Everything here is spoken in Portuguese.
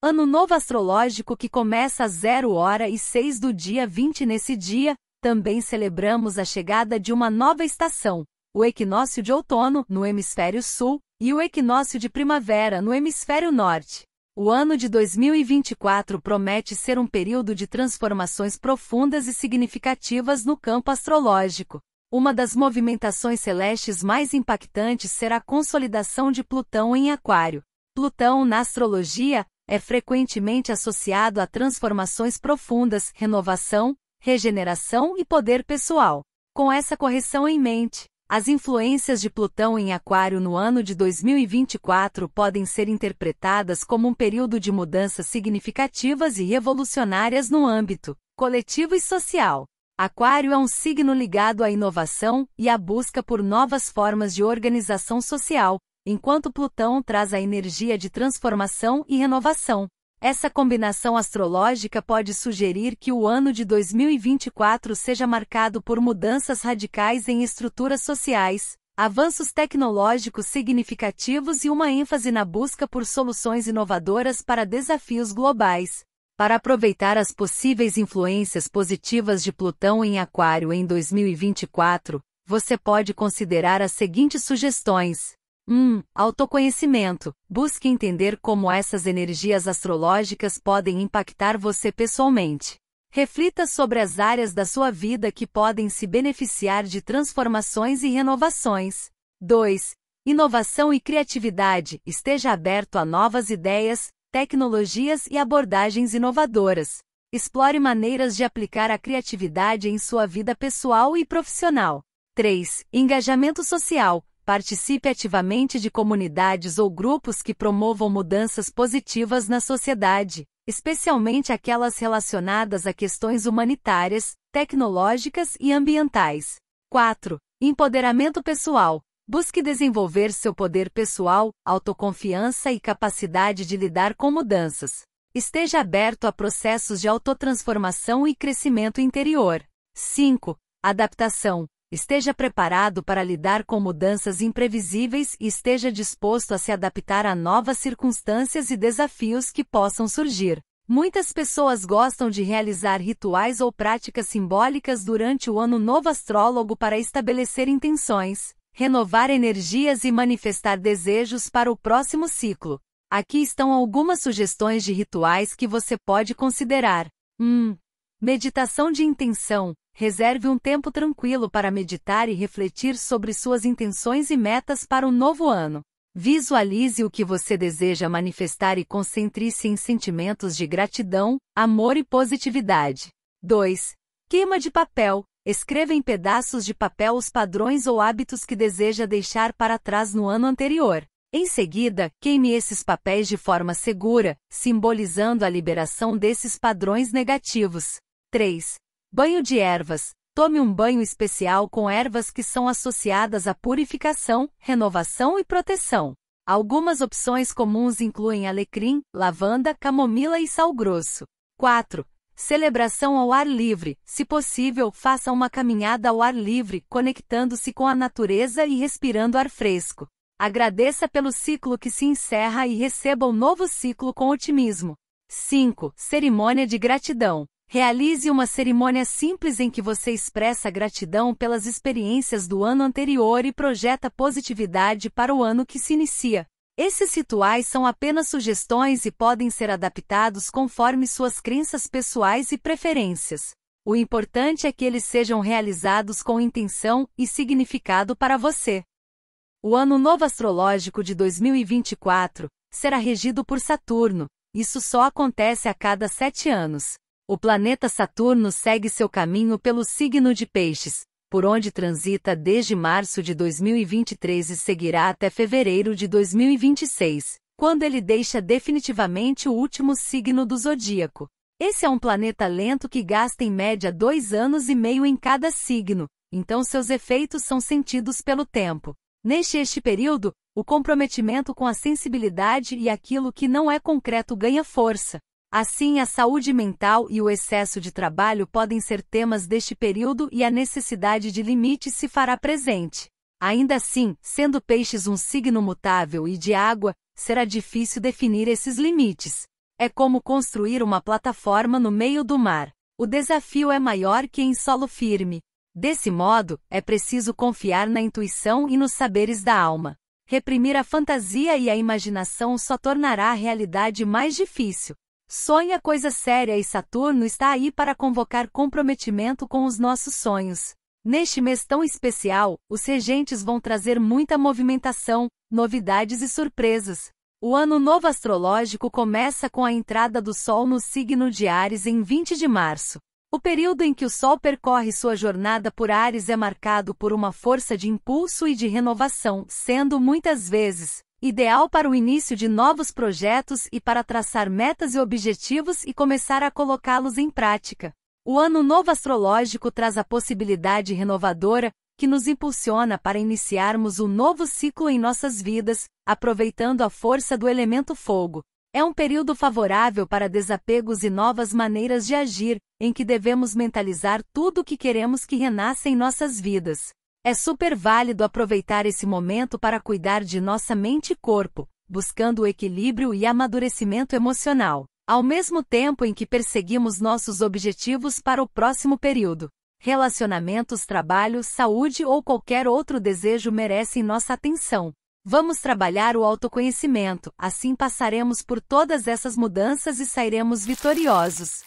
Ano novo astrológico que começa às 0 hora e 6 do dia 20 nesse dia, também celebramos a chegada de uma nova estação, o equinócio de outono no hemisfério sul e o equinócio de primavera no hemisfério norte. O ano de 2024 promete ser um período de transformações profundas e significativas no campo astrológico. Uma das movimentações celestes mais impactantes será a consolidação de Plutão em Aquário. Plutão, na astrologia, é frequentemente associado a transformações profundas, renovação, regeneração e poder pessoal. Com essa correção em mente, as influências de Plutão em Aquário no ano de 2024 podem ser interpretadas como um período de mudanças significativas e revolucionárias no âmbito coletivo e social. Aquário é um signo ligado à inovação e à busca por novas formas de organização social, enquanto Plutão traz a energia de transformação e renovação. Essa combinação astrológica pode sugerir que o ano de 2024 seja marcado por mudanças radicais em estruturas sociais, avanços tecnológicos significativos e uma ênfase na busca por soluções inovadoras para desafios globais. Para aproveitar as possíveis influências positivas de Plutão em Aquário em 2024, você pode considerar as seguintes sugestões. 1. Um, autoconhecimento. Busque entender como essas energias astrológicas podem impactar você pessoalmente. Reflita sobre as áreas da sua vida que podem se beneficiar de transformações e renovações. 2. Inovação e criatividade. Esteja aberto a novas ideias, tecnologias e abordagens inovadoras. Explore maneiras de aplicar a criatividade em sua vida pessoal e profissional. 3. Engajamento social. Participe ativamente de comunidades ou grupos que promovam mudanças positivas na sociedade, especialmente aquelas relacionadas a questões humanitárias, tecnológicas e ambientais. 4. Empoderamento pessoal. Busque desenvolver seu poder pessoal, autoconfiança e capacidade de lidar com mudanças. Esteja aberto a processos de autotransformação e crescimento interior. 5. Adaptação. Esteja preparado para lidar com mudanças imprevisíveis e esteja disposto a se adaptar a novas circunstâncias e desafios que possam surgir. Muitas pessoas gostam de realizar rituais ou práticas simbólicas durante o ano novo astrólogo para estabelecer intenções, renovar energias e manifestar desejos para o próximo ciclo. Aqui estão algumas sugestões de rituais que você pode considerar. 1. Hum, meditação de intenção reserve um tempo tranquilo para meditar e refletir sobre suas intenções e metas para o novo ano. Visualize o que você deseja manifestar e concentre-se em sentimentos de gratidão, amor e positividade. 2. Queima de papel. Escreva em pedaços de papel os padrões ou hábitos que deseja deixar para trás no ano anterior. Em seguida, queime esses papéis de forma segura, simbolizando a liberação desses padrões negativos. 3. Banho de ervas. Tome um banho especial com ervas que são associadas à purificação, renovação e proteção. Algumas opções comuns incluem alecrim, lavanda, camomila e sal grosso. 4. Celebração ao ar livre. Se possível, faça uma caminhada ao ar livre, conectando-se com a natureza e respirando ar fresco. Agradeça pelo ciclo que se encerra e receba um novo ciclo com otimismo. 5. Cerimônia de gratidão. Realize uma cerimônia simples em que você expressa gratidão pelas experiências do ano anterior e projeta positividade para o ano que se inicia. Esses rituais são apenas sugestões e podem ser adaptados conforme suas crenças pessoais e preferências. O importante é que eles sejam realizados com intenção e significado para você. O Ano Novo Astrológico de 2024 será regido por Saturno, isso só acontece a cada sete anos. O planeta Saturno segue seu caminho pelo signo de Peixes, por onde transita desde março de 2023 e seguirá até fevereiro de 2026, quando ele deixa definitivamente o último signo do zodíaco. Esse é um planeta lento que gasta em média dois anos e meio em cada signo, então seus efeitos são sentidos pelo tempo. Neste este período, o comprometimento com a sensibilidade e aquilo que não é concreto ganha força, Assim, a saúde mental e o excesso de trabalho podem ser temas deste período e a necessidade de limites se fará presente. Ainda assim, sendo peixes um signo mutável e de água, será difícil definir esses limites. É como construir uma plataforma no meio do mar. O desafio é maior que em solo firme. Desse modo, é preciso confiar na intuição e nos saberes da alma. Reprimir a fantasia e a imaginação só tornará a realidade mais difícil. Sonha coisa séria e Saturno está aí para convocar comprometimento com os nossos sonhos. Neste mês tão especial, os regentes vão trazer muita movimentação, novidades e surpresas. O ano novo astrológico começa com a entrada do Sol no signo de Ares em 20 de março. O período em que o Sol percorre sua jornada por Ares é marcado por uma força de impulso e de renovação, sendo muitas vezes Ideal para o início de novos projetos e para traçar metas e objetivos e começar a colocá-los em prática. O Ano Novo Astrológico traz a possibilidade renovadora que nos impulsiona para iniciarmos um novo ciclo em nossas vidas, aproveitando a força do elemento fogo. É um período favorável para desapegos e novas maneiras de agir, em que devemos mentalizar tudo o que queremos que renasça em nossas vidas. É super válido aproveitar esse momento para cuidar de nossa mente e corpo, buscando o equilíbrio e amadurecimento emocional, ao mesmo tempo em que perseguimos nossos objetivos para o próximo período. Relacionamentos, trabalho, saúde ou qualquer outro desejo merecem nossa atenção. Vamos trabalhar o autoconhecimento, assim passaremos por todas essas mudanças e sairemos vitoriosos.